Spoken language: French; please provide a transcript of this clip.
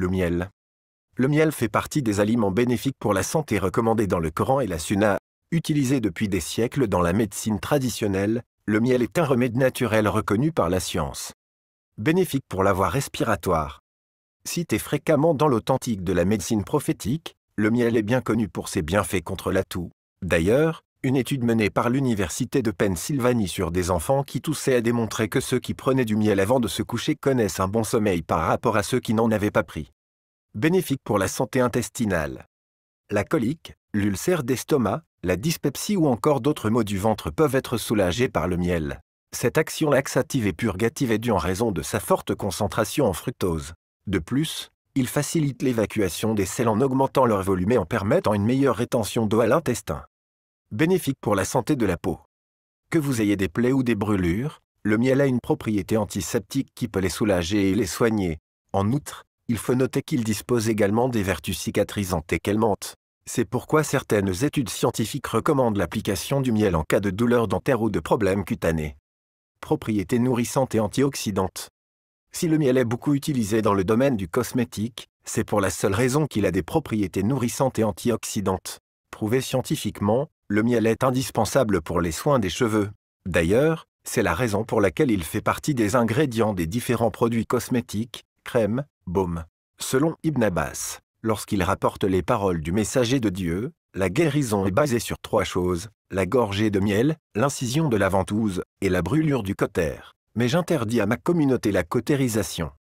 le miel. Le miel fait partie des aliments bénéfiques pour la santé recommandés dans le Coran et la Sunna. Utilisé depuis des siècles dans la médecine traditionnelle, le miel est un remède naturel reconnu par la science. Bénéfique pour la voie respiratoire. Cité fréquemment dans l'authentique de la médecine prophétique, le miel est bien connu pour ses bienfaits contre la toux. D'ailleurs, une étude menée par l'Université de Pennsylvanie sur des enfants qui toussaient a démontré que ceux qui prenaient du miel avant de se coucher connaissent un bon sommeil par rapport à ceux qui n'en avaient pas pris. Bénéfique pour la santé intestinale. La colique, l'ulcère d'estomac, la dyspepsie ou encore d'autres maux du ventre peuvent être soulagés par le miel. Cette action laxative et purgative est due en raison de sa forte concentration en fructose. De plus, il facilite l'évacuation des selles en augmentant leur volume et en permettant une meilleure rétention d'eau à l'intestin bénéfique pour la santé de la peau. Que vous ayez des plaies ou des brûlures, le miel a une propriété antiseptique qui peut les soulager et les soigner. En outre, il faut noter qu'il dispose également des vertus cicatrisantes et mentent. C'est pourquoi certaines études scientifiques recommandent l'application du miel en cas de douleur dentaire ou de problèmes cutanés. Propriétés nourrissantes et antioxydantes. Si le miel est beaucoup utilisé dans le domaine du cosmétique, c'est pour la seule raison qu'il a des propriétés nourrissantes et antioxydantes. prouvées scientifiquement, le miel est indispensable pour les soins des cheveux. D'ailleurs, c'est la raison pour laquelle il fait partie des ingrédients des différents produits cosmétiques, crèmes, baumes. Selon Ibn Abbas, lorsqu'il rapporte les paroles du messager de Dieu, la guérison est basée sur trois choses, la gorgée de miel, l'incision de la ventouse et la brûlure du cotère. Mais j'interdis à ma communauté la cotérisation.